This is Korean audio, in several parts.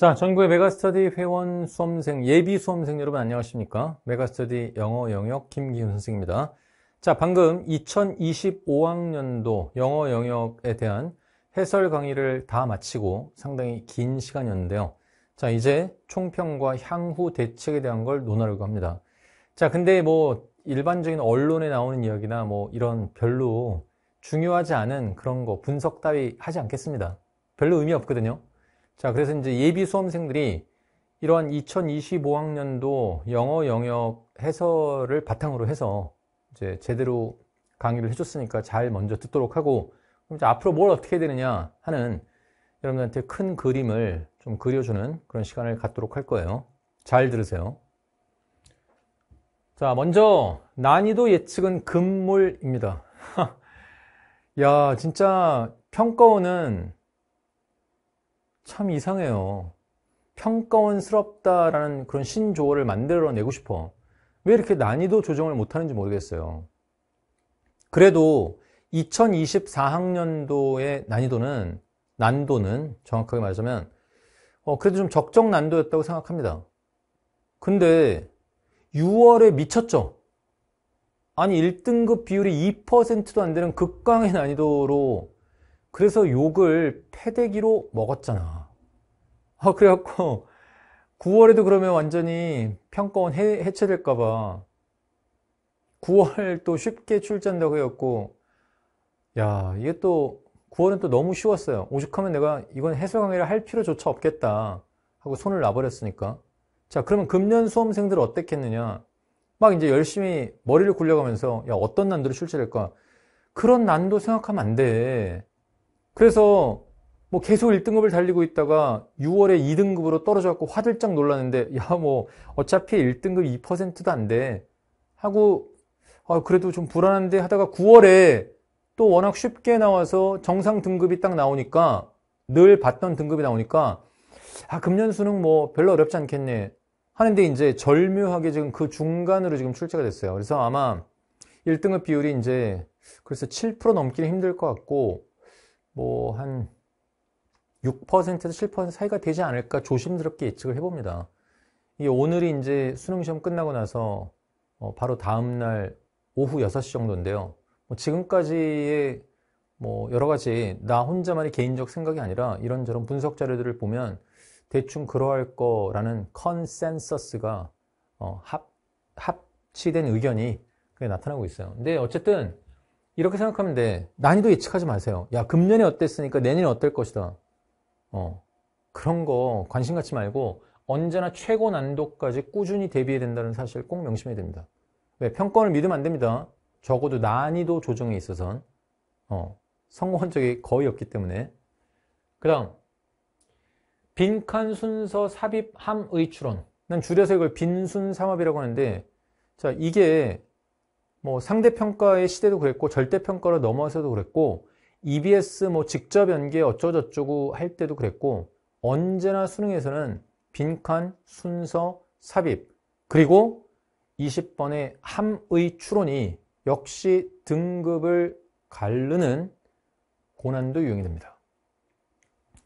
자, 전국의 메가스터디 회원 수험생, 예비 수험생 여러분 안녕하십니까? 메가스터디 영어 영역 김기훈 선생입니다. 자, 방금 2025학년도 영어 영역에 대한 해설 강의를 다 마치고 상당히 긴 시간이었는데요. 자, 이제 총평과 향후 대책에 대한 걸 논하려고 합니다. 자, 근데 뭐 일반적인 언론에 나오는 이야기나 뭐 이런 별로 중요하지 않은 그런 거 분석 따위 하지 않겠습니다. 별로 의미 없거든요. 자, 그래서 이제 예비 수험생들이 이러한 2025학년도 영어 영역 해설을 바탕으로 해서 이제 제대로 강의를 해줬으니까 잘 먼저 듣도록 하고 그럼 이제 앞으로 뭘 어떻게 해야 되느냐 하는 여러분들한테 큰 그림을 좀 그려주는 그런 시간을 갖도록 할 거예요. 잘 들으세요. 자, 먼저 난이도 예측은 금물입니다. 야, 진짜 평가원은 참 이상해요. 평가원스럽다라는 그런 신조어를 만들어내고 싶어. 왜 이렇게 난이도 조정을 못하는지 모르겠어요. 그래도 2024학년도의 난이도는 난도는 정확하게 말하자면 어, 그래도 좀 적정 난도였다고 생각합니다. 근데 6월에 미쳤죠? 아니 1등급 비율이 2%도 안 되는 극강의 난이도로 그래서 욕을 패대기로 먹었잖아. 어, 그래갖고 9월에도 그러면 완전히 평가원 해, 체될까봐 9월 또 쉽게 출전다고 해갖고 야 이게 또 9월은 또 너무 쉬웠어요 오죽하면 내가 이건 해설 강의를 할 필요조차 없겠다 하고 손을 놔버렸으니까 자 그러면 금년 수험생들은 어땠겠느냐 막 이제 열심히 머리를 굴려가면서 야 어떤 난도로 출제될까 그런 난도 생각하면 안돼 그래서 뭐 계속 1등급을 달리고 있다가 6월에 2등급으로 떨어져갖고 화들짝 놀랐는데 야 뭐 어차피 1등급 2%도 안 돼 하고 아 그래도 좀 불안한데 하다가 9월에 또 워낙 쉽게 나와서 정상 등급이 딱 나오니까 늘 봤던 등급이 나오니까 아 금년 수능 뭐 별로 어렵지 않겠네 하는데 이제 절묘하게 지금 그 중간으로 지금 출제가 됐어요 그래서 아마 1등급 비율이 이제 그래서 7% 넘기는 힘들 것 같고 뭐한 6%에서 7% 사이가 되지 않을까 조심스럽게 예측을 해봅니다. 오늘이 이제 수능시험 끝나고 나서 어, 바로 다음날 오후 6시 정도인데요. 뭐 지금까지의 뭐 여러 가지 나 혼자만의 개인적 생각이 아니라 이런저런 분석 자료들을 보면 대충 그러할 거라는 컨센서스가 어 합, 합치된 의견이 나타나고 있어요. 근데 어쨌든 이렇게 생각하면 돼. 난이도 예측하지 마세요. 야, 금년에 어땠으니까 내년에 어떨 것이다. 어, 그런 거 관심 갖지 말고 언제나 최고 난도까지 꾸준히 대비해야 된다는 사실 꼭 명심해야 됩니다. 왜? 네, 평가원을 믿으면 안 됩니다. 적어도 난이도 조정에 있어서는 어, 성공한 적이 거의 없기 때문에 그 다음 빈칸 순서 삽입함 의추론 난 줄여서 이걸 빈순 삼합이라고 하는데 자 이게 뭐 상대평가의 시대도 그랬고 절대평가로 넘어서도 그랬고 EBS 뭐 직접 연계 어쩌저쩌고 할 때도 그랬고 언제나 수능에서는 빈칸, 순서, 삽입 그리고 20번의 함의 추론이 역시 등급을 가르는 고난도 유형이 됩니다.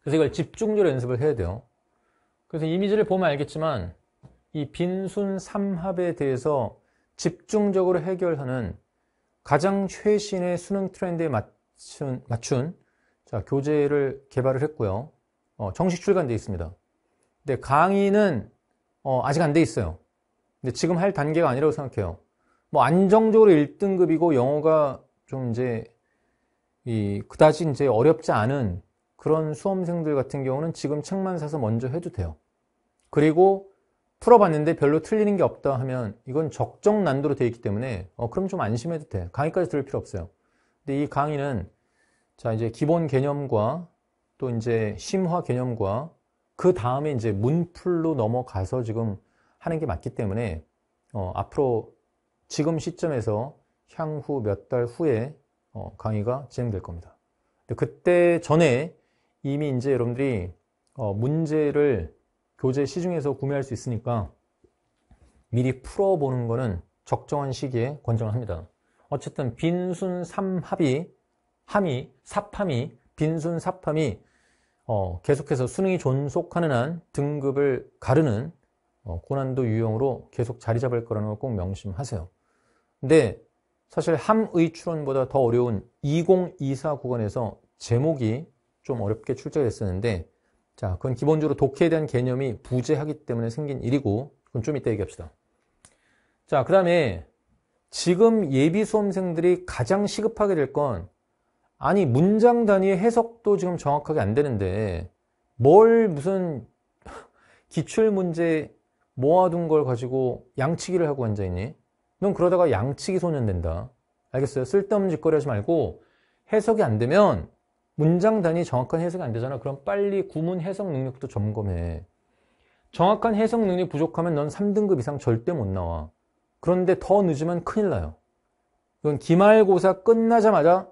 그래서 이걸 집중적으로 연습을 해야 돼요. 그래서 이미지를 보면 알겠지만 이 빈순 삼합에 대해서 집중적으로 해결하는 가장 최신의 수능 트렌드에 맞 맞춘, 맞춘 자, 교재를 개발을 했고요. 어, 정식 출간되어 있습니다. 근데 강의는 어, 아직 안 돼 있어요. 근데 지금 할 단계가 아니라고 생각해요. 뭐 안정적으로 1등급이고 영어가 좀 이제 이 그다지 이제 어렵지 않은 그런 수험생들 같은 경우는 지금 책만 사서 먼저 해도 돼요. 그리고 풀어봤는데 별로 틀리는 게 없다 하면 이건 적정 난도로 되어 있기 때문에 어, 그럼 좀 안심해도 돼. 강의까지 들을 필요 없어요. 근데 이 강의는 자, 이제 기본 개념과 또 이제 심화 개념과 그 다음에 이제 문풀로 넘어가서 지금 하는 게 맞기 때문에 어, 앞으로 지금 시점에서 향후 몇 달 후에 어, 강의가 진행될 겁니다. 그때 전에 이미 이제 여러분들이 어, 문제를 교재 시중에서 구매할 수 있으니까 미리 풀어보는 거는 적정한 시기에 권장합니다. 을 어쨌든 빈순 3합이 함이, 삽함이, 빈순 삽함이 어, 계속해서 수능이 존속하는 한 등급을 가르는 어, 고난도 유형으로 계속 자리 잡을 거라는 걸 꼭 명심하세요. 근데 사실 함의 추론보다 더 어려운 2024 구간에서 제목이 좀 어렵게 출제가 됐었는데 자, 그건 기본적으로 독해에 대한 개념이 부재하기 때문에 생긴 일이고 그건 좀 이따 얘기합시다. 자, 그 다음에 지금 예비 수험생들이 가장 시급하게 될건 아니 문장 단위의 해석도 지금 정확하게 안 되는데 뭘 무슨 기출문제 모아둔 걸 가지고 양치기를 하고 앉아있니? 넌 그러다가 양치기 소년 된다. 알겠어요? 쓸데없는 짓거리 하지 말고 해석이 안 되면 문장 단위 정확한 해석이 안 되잖아. 그럼 빨리 구문 해석 능력도 점검해. 정확한 해석 능력이 부족하면 넌 3등급 이상 절대 못 나와. 그런데 더 늦으면 큰일 나요. 이건 기말고사 끝나자마자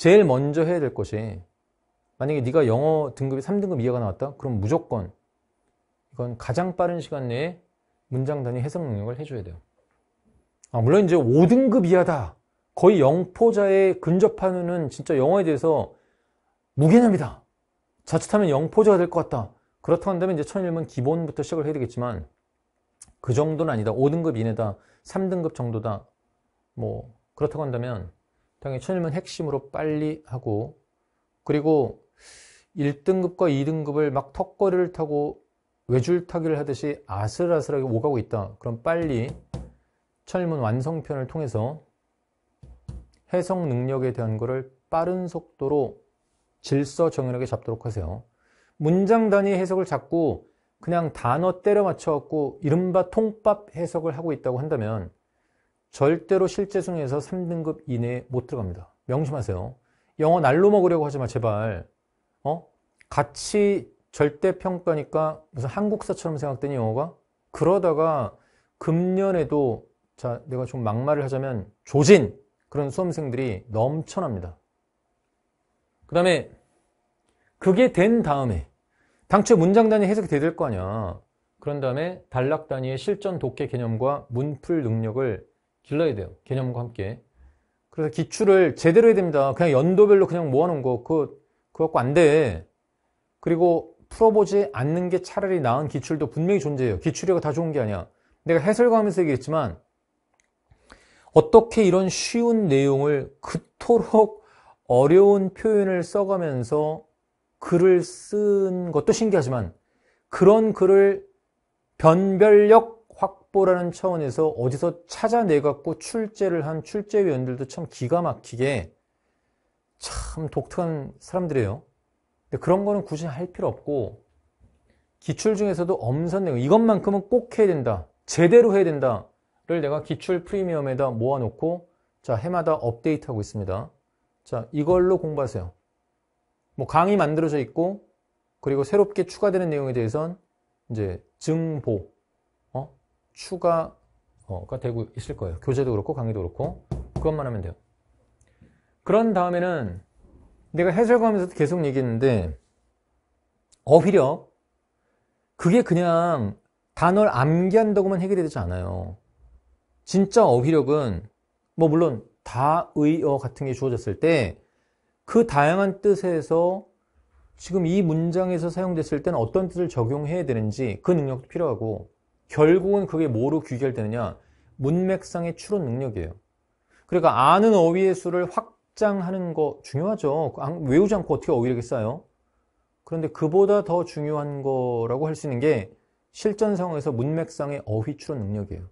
제일 먼저 해야 될 것이 만약에 네가 영어 등급이 3등급 이하가 나왔다? 그럼 무조건 이건 가장 빠른 시간 내에 문장 단위 해석 능력을 해줘야 돼요. 아, 물론 이제 5등급 이하다. 거의 영포자에 근접하는 진짜 영어에 대해서 무개념이다. 자칫하면 영포자가 될 것 같다. 그렇다고 한다면 이제 천일문 기본부터 시작을 해야 되겠지만 그 정도는 아니다. 5등급 이내다. 3등급 정도다. 뭐 그렇다고 한다면 당연히 천일문 핵심으로 빨리 하고 그리고 1등급과 2등급을 막 턱걸이를 타고 외줄 타기를 하듯이 아슬아슬하게 오가고 있다. 그럼 빨리 천일문 완성편을 통해서 해석 능력에 대한 것을 빠른 속도로 질서 정연하게 잡도록 하세요. 문장 단위 해석을 잡고 그냥 단어 때려 맞춰갖고 이른바 통밥 해석을 하고 있다고 한다면 절대로 실제 수능에서 3등급 이내에 못 들어갑니다. 명심하세요. 영어 날로 먹으려고 하지 마, 제발. 어? 같이 절대 평가니까 무슨 한국사처럼 생각되니 영어가? 그러다가 금년에도 자, 내가 좀 막말을 하자면 조진! 그런 수험생들이 넘쳐납니다. 그 다음에 그게 된 다음에 당초 문장 단위 해석이 돼야 될 거 아니야. 그런 다음에 단락 단위의 실전 독해 개념과 문풀 능력을 길러야 돼요. 개념과 함께. 그래서 기출을 제대로 해야 됩니다. 그냥 연도별로 그냥 모아놓은 거, 그, 그거 갖고 안 돼. 그리고 풀어보지 않는 게 차라리 나은 기출도 분명히 존재해요. 기출이가 다 좋은 게 아니야. 내가 해설하면서 가 얘기했지만, 어떻게 이런 쉬운 내용을 그토록 어려운 표현을 써가면서 글을 쓴 것도 신기하지만, 그런 글을 변별력 확보라는 차원에서 어디서 찾아내갖고 출제를 한 출제위원들도 참 기가 막히게 참 독특한 사람들이에요. 근데 그런 거는 굳이 할 필요 없고 기출 중에서도 엄선 내용 이것만큼은 꼭 해야 된다. 제대로 해야 된다를 내가 기출 프리미엄에다 모아놓고 자 해마다 업데이트하고 있습니다. 자 이걸로 공부하세요. 뭐 강의 만들어져 있고 그리고 새롭게 추가되는 내용에 대해서는 이제 증보 추가가 어, 되고 있을 거예요. 교재도 그렇고 강의도 그렇고 그것만 하면 돼요. 그런 다음에는 내가 해설하면서도 과 계속 얘기했는데 어휘력 그게 그냥 단어를 암기한다고만 해결 되지 않아요. 진짜 어휘력은 뭐 물론 다의어 같은 게 주어졌을 때 그 다양한 뜻에서 지금 이 문장에서 사용됐을 때는 어떤 뜻을 적용해야 되는지 그 능력도 필요하고 결국은 그게 뭐로 귀결되느냐? 문맥상의 추론 능력이에요. 그러니까 아는 어휘의 수를 확장하는 거 중요하죠. 외우지 않고 어떻게 어휘를이 쌓요? 그런데 그보다 더 중요한 거라고 할 수 있는 게 실전 상황에서 문맥상의 어휘 추론 능력이에요.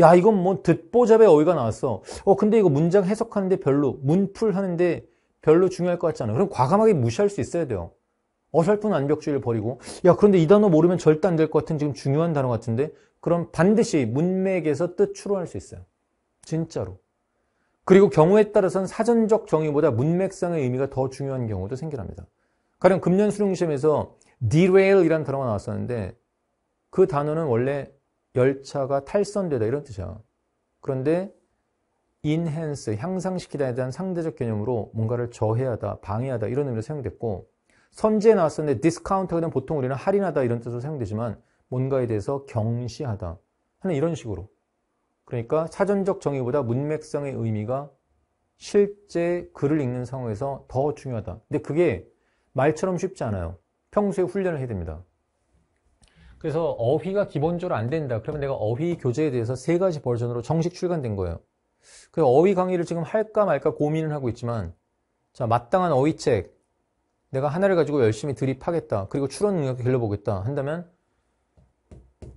야, 이건 뭐 듣보잡의 어휘가 나왔어. 어, 근데 이거 문장 해석하는데 별로, 문풀 하는데 별로 중요할 것 같지 않아. 요 그럼 과감하게 무시할 수 있어야 돼요. 어설픈 완벽주의를 버리고 야 그런데 이 단어 모르면 절대 안 될 것 같은 지금 중요한 단어 같은데 그럼 반드시 문맥에서 뜻 추론할 수 있어요. 진짜로. 그리고 경우에 따라서는 사전적 정의보다 문맥상의 의미가 더 중요한 경우도 생겨납니다. 가령 금년 수능시험에서 derail이라는 단어가 나왔었는데 그 단어는 원래 열차가 탈선되다 이런 뜻이야. 그런데 enhance, 향상시키다에 대한 상대적 개념으로 뭔가를 저해하다, 방해하다 이런 의미로 사용됐고 선지에 나왔었는데 디스카운트하면 보통 우리는 할인하다 이런 뜻으로 사용되지만 뭔가에 대해서 경시하다 하는 이런 식으로 그러니까 사전적 정의보다 문맥성의 의미가 실제 글을 읽는 상황에서 더 중요하다. 근데 그게 말처럼 쉽지 않아요. 평소에 훈련을 해야 됩니다. 그래서 어휘가 기본적으로 안 된다. 그러면 내가 어휘 교재에 대해서 세 가지 버전으로 정식 출간된 거예요. 그 어휘 강의를 지금 할까 말까 고민을 하고 있지만 자 마땅한 어휘책 내가 하나를 가지고 열심히 드립하겠다. 그리고 추론 능력을 길러보겠다. 한다면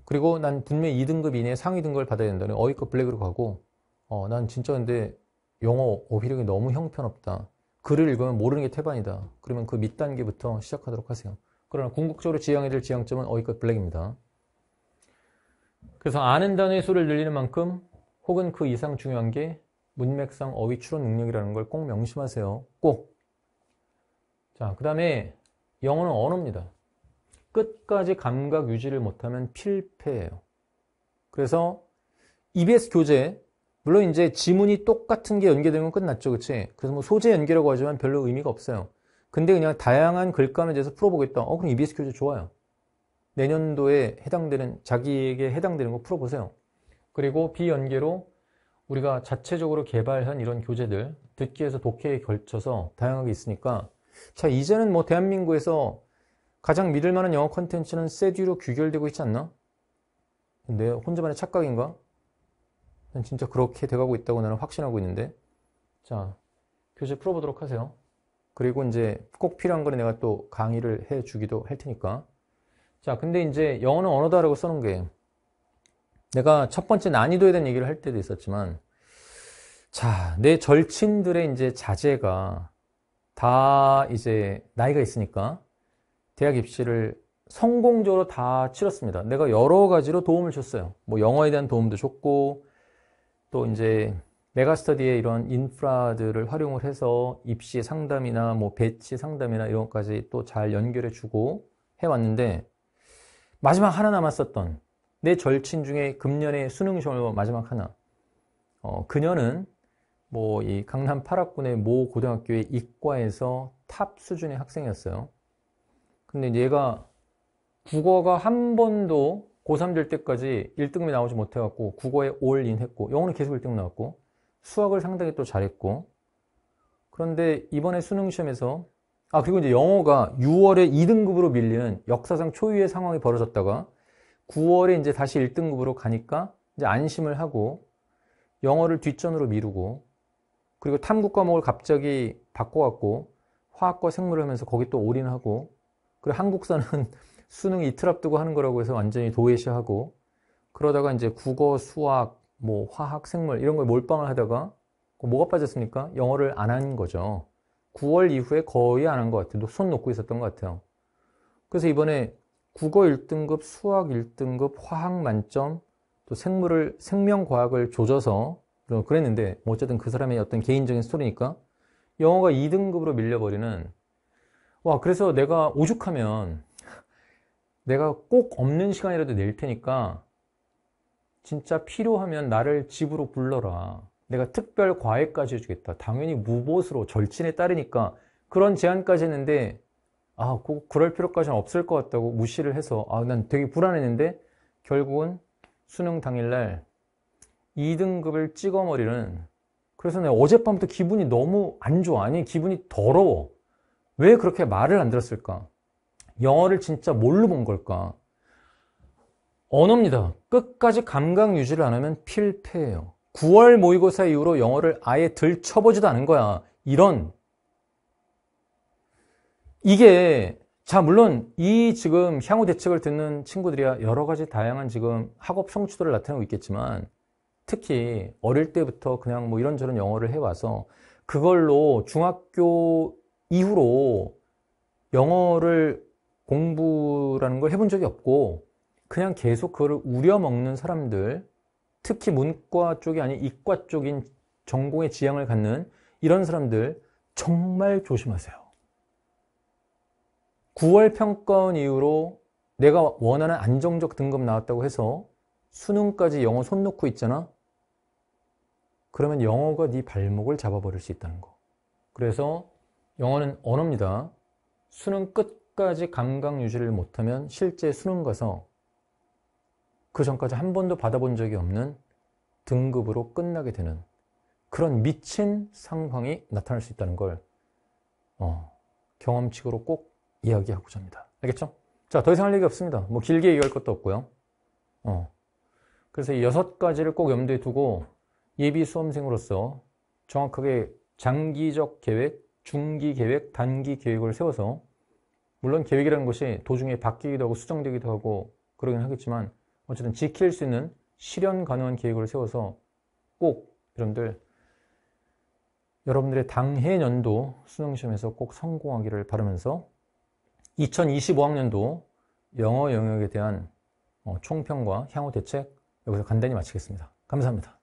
그리고 난 분명히 2등급 이내 에 상위 등급을 받아야 된다는 어휘컷 블랙으로 가고 어, 난 진짜 근데 영어 어휘력이 너무 형편없다. 글을 읽으면 모르는 게 태반이다. 그러면 그 밑단계부터 시작하도록 하세요. 그러나 궁극적으로 지향해야 될 지향점은 어휘컷 블랙입니다. 그래서 아는 단어의 수를 늘리는 만큼 혹은 그 이상 중요한 게 문맥상 어휘 추론 능력이라는 걸 꼭 명심하세요. 꼭! 자, 그 다음에 영어는 언어입니다. 끝까지 감각 유지를 못하면 필패예요. 그래서 EBS 교재, 물론 이제 지문이 똑같은 게 연계되는 건 끝났죠, 그치? 그래서 뭐 소재 연계라고 하지만 별로 의미가 없어요. 근데 그냥 다양한 글감에 대해서 풀어보겠다. 어, 그럼 EBS 교재 좋아요. 내년도에 해당되는, 자기에게 해당되는 거 풀어보세요. 그리고 비연계로 우리가 자체적으로 개발한 이런 교재들, 듣기에서 독해에 걸쳐서 다양하게 있으니까 자, 이제는 뭐 대한민국에서 가장 믿을 만한 영어 컨텐츠는 세듀로 귀결되고 있지 않나? 근데 혼자만의 착각인가? 난 진짜 그렇게 돼가고 있다고 나는 확신하고 있는데. 자, 교재 풀어보도록 하세요. 그리고 이제 꼭 필요한 거는 내가 또 강의를 해주기도 할 테니까. 자, 근데 이제 영어는 언어다라고 써놓은 게 내가 첫 번째 난이도에 대한 얘기를 할 때도 있었지만 자, 내 절친들의 이제 자제가 다 이제 나이가 있으니까 대학 입시를 성공적으로 다 치렀습니다. 내가 여러 가지로 도움을 줬어요. 뭐 영어에 대한 도움도 줬고 또 이제 메가스터디의 이런 인프라들을 활용을 해서 입시 상담이나 뭐 배치 상담이나 이런 것까지 또 잘 연결해 주고 해왔는데 마지막 하나 남았었던 내 절친 중에 금년에 수능 시험을 마지막 하나 어, 그녀는 뭐이 강남 8학군의 모 고등학교의 이과에서 탑 수준의 학생이었어요. 근데 얘가 국어가 한 번도 고3 될 때까지 1등급이 나오지 못해갖고 국어에 올인 했고 영어는 계속 1등 급 나왔고 수학을 상당히 또 잘했고 그런데 이번에 수능시험에서 아 그리고 이제 영어가 6월에 2등급으로 밀리는 역사상 초유의 상황이 벌어졌다가 9월에 이제 다시 1등급으로 가니까 이제 안심을 하고 영어를 뒷전으로 미루고 그리고 탐구 과목을 갑자기 바꿔갖고 화학과 생물을 하면서 거기 또 올인하고 그리고 한국사는 수능 이틀 앞두고 하는 거라고 해서 완전히 도외시하고 그러다가 이제 국어, 수학, 뭐 화학, 생물 이런 걸 몰빵을 하다가 그 뭐가 빠졌습니까? 영어를 안 한 거죠. 9월 이후에 거의 안 한 것 같아요. 손 놓고 있었던 것 같아요. 그래서 이번에 국어 1등급, 수학 1등급, 화학 만점, 또 생물을, 생명과학을 조져서 또 어, 그랬는데 뭐 어쨌든 그 사람의 어떤 개인적인 스토리니까 영어가 2등급으로 밀려버리는 와 그래서 내가 오죽하면 내가 꼭 없는 시간이라도 낼 테니까 진짜 필요하면 나를 집으로 불러라 내가 특별 과외까지 해주겠다 당연히 무보수로 절친에 따르니까 그런 제안까지 했는데 아 고, 그럴 필요까지는 없을 것 같다고 무시를 해서 아난 되게 불안했는데 결국은 수능 당일날 2등급을 찍어머리는 그래서 내가 어젯밤부터 기분이 너무 안 좋아. 아니, 기분이 더러워. 왜 그렇게 말을 안 들었을까? 영어를 진짜 뭘로 본 걸까? 언어입니다. 끝까지 감각 유지를 안 하면 필패예요. 9월 모의고사 이후로 영어를 아예 들쳐보지도 않은 거야. 이런. 이게, 자, 물론 이 지금 향후 대책을 듣는 친구들이야 여러 가지 다양한 지금 학업 성취도를 나타내고 있겠지만, 특히 어릴 때부터 그냥 뭐 이런저런 영어를 해와서 그걸로 중학교 이후로 영어를 공부라는 걸 해본 적이 없고 그냥 계속 그걸 우려먹는 사람들 특히 문과 쪽이 아닌 이과 쪽인 전공의 지향을 갖는 이런 사람들 정말 조심하세요. 9월 평가원 이후로 내가 원하는 안정적 등급 나왔다고 해서 수능까지 영어 손 놓고 있잖아? 그러면 영어가 네 발목을 잡아버릴 수 있다는 거. 그래서 영어는 언어입니다. 수능 끝까지 감각 유지를 못하면 실제 수능 가서 그 전까지 한 번도 받아본 적이 없는 등급으로 끝나게 되는 그런 미친 상황이 나타날 수 있다는 걸 어, 경험칙으로 꼭 이야기하고자 합니다. 알겠죠? 자, 더 이상 할 얘기 없습니다. 뭐 길게 얘기할 것도 없고요. 어. 그래서 이 여섯 가지를 꼭 염두에 두고 예비 수험생으로서 정확하게 장기적 계획, 중기 계획, 단기 계획을 세워서 물론 계획이라는 것이 도중에 바뀌기도 하고 수정되기도 하고 그러긴 하겠지만 어쨌든 지킬 수 있는 실현 가능한 계획을 세워서 꼭 여러분들 여러분들의 당해 년도 수능시험에서 꼭 성공하기를 바라면서 2025학년도 영어 영역에 대한 어, 총평과 향후 대책 여기서 간단히 마치겠습니다. 감사합니다.